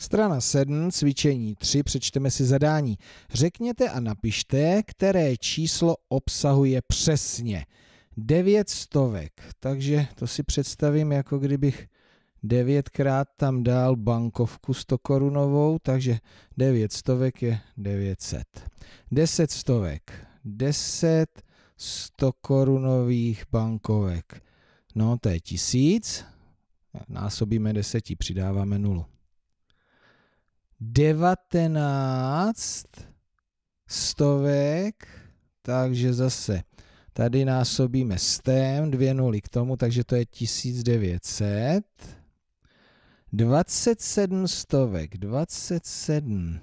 Strana 7, cvičení 3, přečteme si zadání. Řekněte a napište, které číslo obsahuje přesně. 9 stovek, takže to si představím, jako kdybych devětkrát tam dal bankovku 100 korunovou, takže 9 stovek je 900. 10 stovek, 10 100 korunových bankovek. No, to je 1000, násobíme 10, přidáváme 0. 19 stovek, takže zase tady násobíme stem, dvě nuly k tomu, takže to je 1900. 27 stovek, 27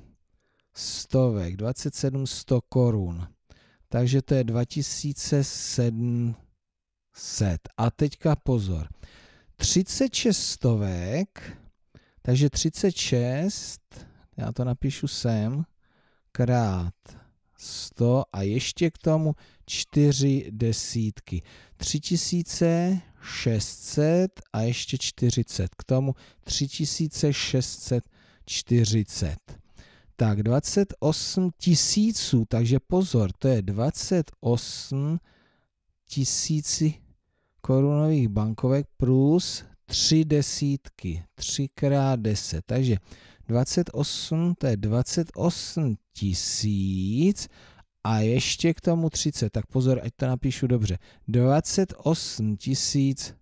stovek, 27 100 korun. Takže to je 2700. A teďka pozor. 36 stovek, takže 36 já to napíšu sem. Krát 100 a ještě k tomu 4 desítky. 3600 a ještě 40. K tomu 3640. Tak 28 tisíců, takže pozor, to je 28 tisíci korunových bankovek plus tři desítky, třikrát deset, takže 28, to je 28 tisíc a ještě k tomu 30, tak pozor, ať to napíšu dobře, 28 tisíc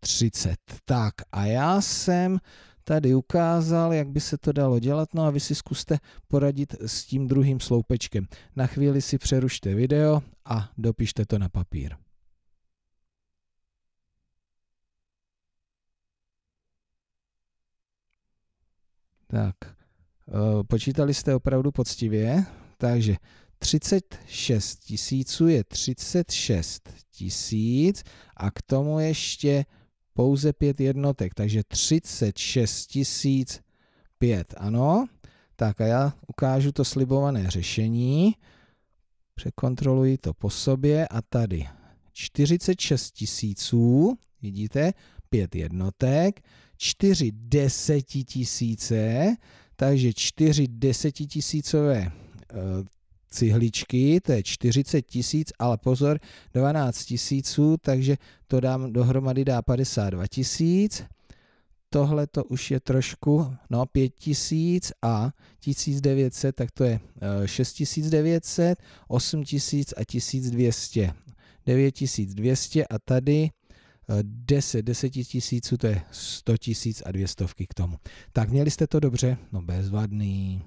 30. Tak a já jsem tady ukázal, jak by se to dalo dělat, no a vy si zkuste poradit s tím druhým sloupečkem. Na chvíli si přerušte video a dopište to na papír. Tak, eh, počítali jste opravdu poctivě, takže 36 tisíců je 36 tisíc a k tomu ještě pouze pět jednotek, takže 36 tisíc pět, ano? Tak a já ukážu to slibované řešení, překontroluji to po sobě a tady 46 tisíců, vidíte, pět jednotek čtyři desetitisíce, takže čtyři desetitisícové eh, cihličky, to je 40 tisíc, ale pozor, 12 tisíců, takže to dám dohromady dá 52 tisíc. Tohle to už je trošku, no 5 tisíc a 1900, tak to je 6900, eh, tisíc a 1200. 9200 a tady 10, eh, 10 tisíců, to je 100 tisíc a dvě stovky k tomu. Tak měli jste to dobře? No bezvadný.